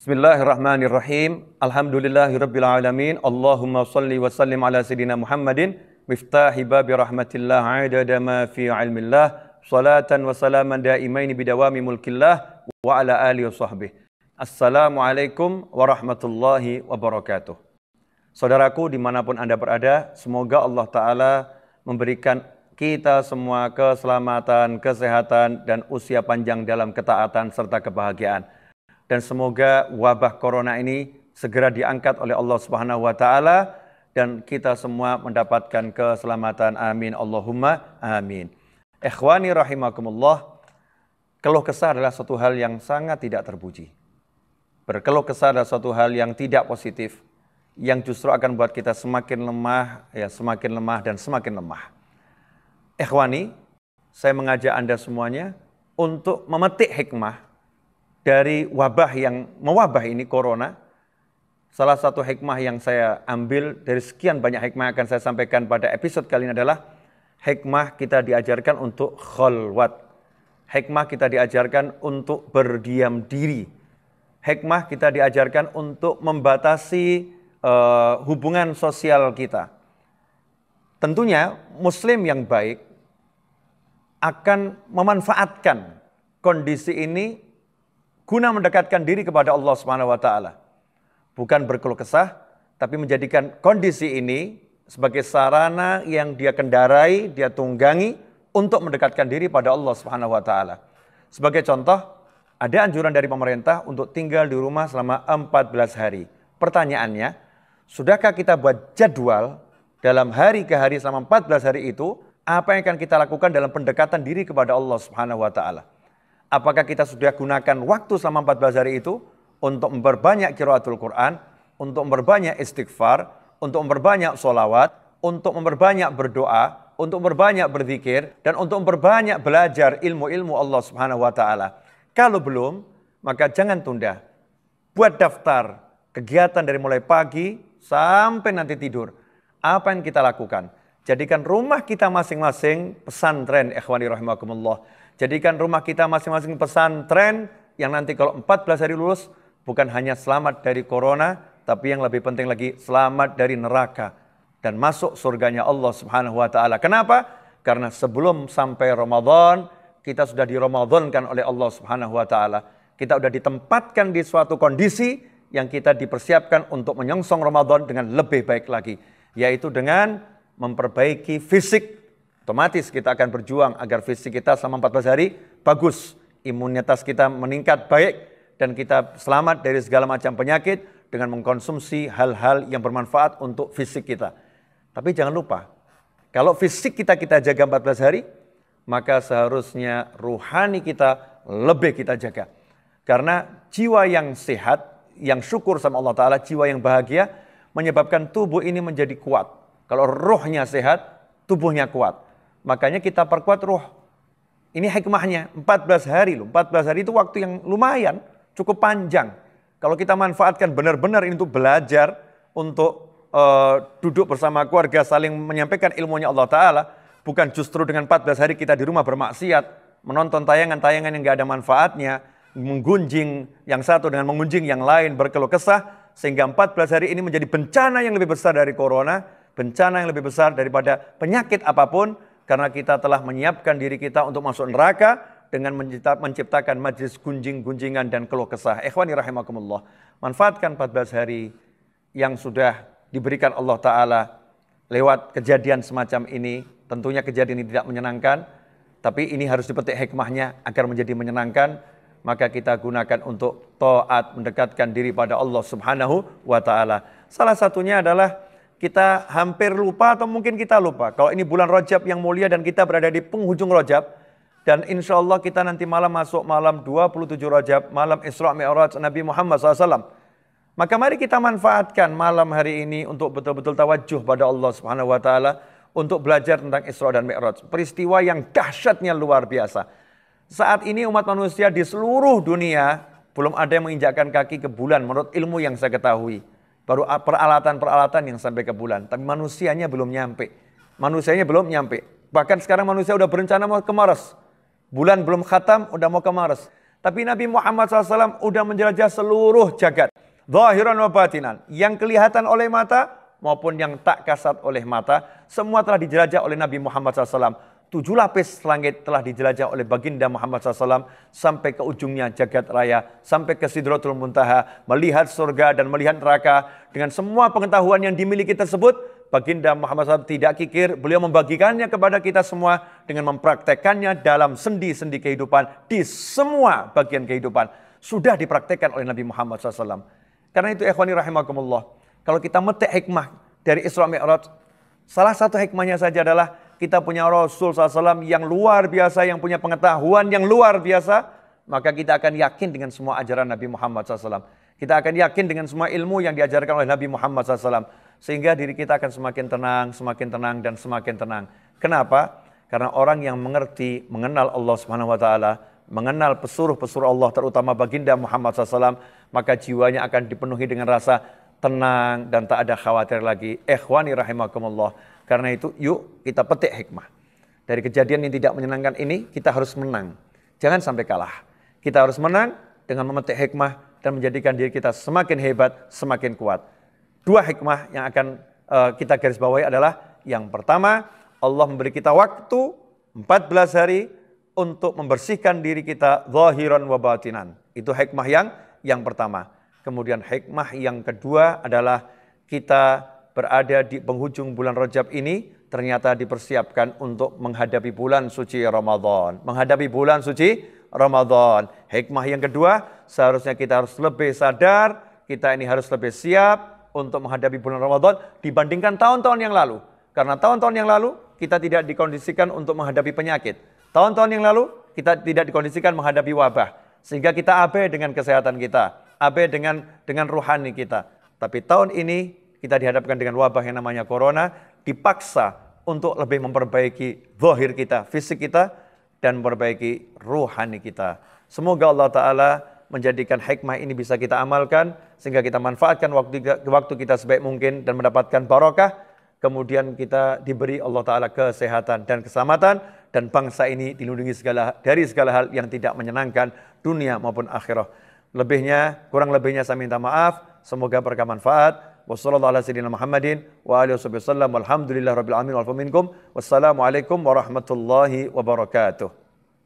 Bismillahirrahmanirrahim. Alhamdulillahirabbil alamin. Allahumma shalli wa sallim ala sayidina Muhammadin miftahi babi rahmatillah adada ma fi ilmillah salatan wa salaman daimain bidawami mulkillah wa ala alihi wa sahbihi. Assalamualaikum warahmatullahi wabarakatuh. Saudaraku dimanapun Anda berada, semoga Allah Ta'ala memberikan kita semua keselamatan, kesehatan, dan usia panjang dalam ketaatan serta kebahagiaan dan semoga wabah corona ini segera diangkat oleh Allah Subhanahu wa taala dan kita semua mendapatkan keselamatan. Amin. Allahumma amin. Ikhwani rahimakumullah. Keluh kesah adalah suatu hal yang sangat tidak terpuji. Berkeluh kesah adalah suatu hal yang tidak positif yang justru akan buat kita semakin lemah, ya semakin lemah dan semakin lemah. Ikhwani, saya mengajak Anda semuanya untuk memetik hikmah dari wabah yang mewabah ini corona, salah satu hikmah yang saya ambil dari sekian banyak hikmah yang akan saya sampaikan pada episode kali ini adalah hikmah kita diajarkan untuk kholwat. Hikmah kita diajarkan untuk berdiam diri. Hikmah kita diajarkan untuk membatasi uh, hubungan sosial kita. Tentunya muslim yang baik akan memanfaatkan kondisi ini guna mendekatkan diri kepada Allah Subhanahu wa taala. Bukan berkeluh kesah, tapi menjadikan kondisi ini sebagai sarana yang dia kendarai, dia tunggangi untuk mendekatkan diri pada Allah Subhanahu wa taala. Sebagai contoh, ada anjuran dari pemerintah untuk tinggal di rumah selama 14 hari. Pertanyaannya, sudahkah kita buat jadwal dalam hari ke hari selama 14 hari itu apa yang akan kita lakukan dalam pendekatan diri kepada Allah Subhanahu wa taala? apakah kita sudah gunakan waktu selama 14 hari itu untuk memperbanyak kiraatul Quran, untuk memperbanyak istighfar, untuk memperbanyak solawat, untuk memperbanyak berdoa, untuk memperbanyak berzikir, dan untuk memperbanyak belajar ilmu-ilmu Allah Subhanahu wa Ta'ala. Kalau belum, maka jangan tunda. Buat daftar kegiatan dari mulai pagi sampai nanti tidur. Apa yang kita lakukan? Jadikan rumah kita masing-masing pesantren, ikhwani rahimakumullah. Jadikan rumah kita masing-masing pesantren yang nanti kalau 14 hari lulus, bukan hanya selamat dari corona, tapi yang lebih penting lagi selamat dari neraka dan masuk surganya Allah Subhanahu wa taala. Kenapa? Karena sebelum sampai Ramadan, kita sudah diramadankan oleh Allah Subhanahu wa taala. Kita sudah ditempatkan di suatu kondisi yang kita dipersiapkan untuk menyongsong Ramadan dengan lebih baik lagi, yaitu dengan memperbaiki fisik, otomatis kita akan berjuang agar fisik kita selama 14 hari bagus, imunitas kita meningkat baik, dan kita selamat dari segala macam penyakit dengan mengkonsumsi hal-hal yang bermanfaat untuk fisik kita. Tapi jangan lupa, kalau fisik kita kita jaga 14 hari, maka seharusnya ruhani kita lebih kita jaga. Karena jiwa yang sehat, yang syukur sama Allah Ta'ala, jiwa yang bahagia, menyebabkan tubuh ini menjadi kuat. Kalau rohnya sehat, tubuhnya kuat. Makanya kita perkuat roh. Ini hikmahnya, 14 hari loh. 14 hari itu waktu yang lumayan, cukup panjang. Kalau kita manfaatkan benar-benar ini untuk belajar, untuk uh, duduk bersama keluarga, saling menyampaikan ilmunya Allah Ta'ala, bukan justru dengan 14 hari kita di rumah bermaksiat, menonton tayangan-tayangan yang gak ada manfaatnya, menggunjing yang satu dengan menggunjing yang lain berkeluh kesah sehingga 14 hari ini menjadi bencana yang lebih besar dari corona bencana yang lebih besar daripada penyakit apapun karena kita telah menyiapkan diri kita untuk masuk neraka dengan menciptakan majlis gunjing-gunjingan dan keluh kesah. Ikhwani rahimakumullah. Manfaatkan 14 hari yang sudah diberikan Allah Ta'ala lewat kejadian semacam ini. Tentunya kejadian ini tidak menyenangkan, tapi ini harus dipetik hikmahnya agar menjadi menyenangkan. Maka kita gunakan untuk to'at mendekatkan diri pada Allah Subhanahu wa Ta'ala. Salah satunya adalah kita hampir lupa atau mungkin kita lupa. Kalau ini bulan Rajab yang mulia dan kita berada di penghujung Rajab. Dan insya Allah kita nanti malam masuk malam 27 Rojab, malam Isra Mi'raj Nabi Muhammad SAW. Maka mari kita manfaatkan malam hari ini untuk betul-betul tawajuh pada Allah Subhanahu wa taala untuk belajar tentang Isra dan Mi'raj. Peristiwa yang dahsyatnya luar biasa. Saat ini umat manusia di seluruh dunia belum ada yang menginjakkan kaki ke bulan menurut ilmu yang saya ketahui. Baru peralatan-peralatan yang sampai ke bulan. Tapi manusianya belum nyampe. Manusianya belum nyampe. Bahkan sekarang manusia udah berencana mau ke Mars. Bulan belum khatam, udah mau ke Mars. Tapi Nabi Muhammad SAW udah menjelajah seluruh jagat. Zahiran wa batinan. Yang kelihatan oleh mata maupun yang tak kasat oleh mata. Semua telah dijelajah oleh Nabi Muhammad SAW tujuh lapis langit telah dijelajah oleh baginda Muhammad SAW sampai ke ujungnya jagat raya, sampai ke sidratul Muntaha, melihat surga dan melihat neraka. Dengan semua pengetahuan yang dimiliki tersebut, baginda Muhammad SAW tidak kikir, beliau membagikannya kepada kita semua dengan mempraktekannya dalam sendi-sendi kehidupan, di semua bagian kehidupan. Sudah dipraktekkan oleh Nabi Muhammad SAW. Karena itu, ikhwani rahimakumullah, kalau kita metik hikmah dari Isra Mi'raj, salah satu hikmahnya saja adalah kita punya Rasul SAW yang luar biasa, yang punya pengetahuan yang luar biasa, maka kita akan yakin dengan semua ajaran Nabi Muhammad SAW. Kita akan yakin dengan semua ilmu yang diajarkan oleh Nabi Muhammad SAW. Sehingga diri kita akan semakin tenang, semakin tenang, dan semakin tenang. Kenapa? Karena orang yang mengerti, mengenal Allah Subhanahu wa Ta'ala, mengenal pesuruh-pesuruh Allah terutama baginda Muhammad SAW, maka jiwanya akan dipenuhi dengan rasa tenang dan tak ada khawatir lagi. Ikhwani rahimakumullah. Karena itu yuk kita petik hikmah. Dari kejadian yang tidak menyenangkan ini kita harus menang. Jangan sampai kalah. Kita harus menang dengan memetik hikmah dan menjadikan diri kita semakin hebat, semakin kuat. Dua hikmah yang akan uh, kita garis bawahi adalah yang pertama, Allah memberi kita waktu 14 hari untuk membersihkan diri kita zahiran wa batinan. Itu hikmah yang yang pertama. Kemudian hikmah yang kedua adalah kita berada di penghujung bulan Rajab ini ternyata dipersiapkan untuk menghadapi bulan suci Ramadan. Menghadapi bulan suci Ramadan. Hikmah yang kedua, seharusnya kita harus lebih sadar, kita ini harus lebih siap untuk menghadapi bulan Ramadan dibandingkan tahun-tahun yang lalu. Karena tahun-tahun yang lalu kita tidak dikondisikan untuk menghadapi penyakit. Tahun-tahun yang lalu kita tidak dikondisikan menghadapi wabah sehingga kita abai dengan kesehatan kita, abai dengan dengan rohani kita. Tapi tahun ini kita dihadapkan dengan wabah yang namanya corona, dipaksa untuk lebih memperbaiki zahir kita, fisik kita, dan memperbaiki ruhani kita. Semoga Allah Ta'ala menjadikan hikmah ini bisa kita amalkan, sehingga kita manfaatkan waktu, waktu kita sebaik mungkin dan mendapatkan barokah, kemudian kita diberi Allah Ta'ala kesehatan dan keselamatan, dan bangsa ini dilindungi segala, dari segala hal yang tidak menyenangkan dunia maupun akhirat. Lebihnya, kurang lebihnya saya minta maaf. Semoga berkah manfaat. وصلى الله على سيدنا محمد وآله وصحبه وسلم والحمد لله رب العالمين والعفو منكم والسلام عليكم ورحمة الله وبركاته